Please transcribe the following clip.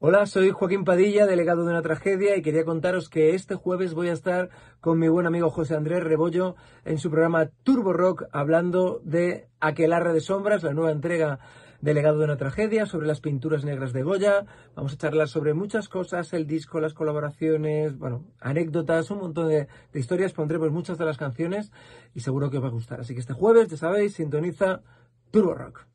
Hola, soy Joaquín Padilla, delegado de una tragedia, y quería contaros que este jueves voy a estar con mi buen amigo José Andrés Rebollo en su programa Turbo Rock hablando de Aquelarre de Sombras, la nueva entrega delegado de una tragedia, sobre las pinturas negras de Goya. Vamos a charlar sobre muchas cosas, el disco, las colaboraciones, bueno, anécdotas, un montón de, de historias. Pondremos pues, muchas de las canciones y seguro que os va a gustar. Así que este jueves, ya sabéis, sintoniza Turbo Rock.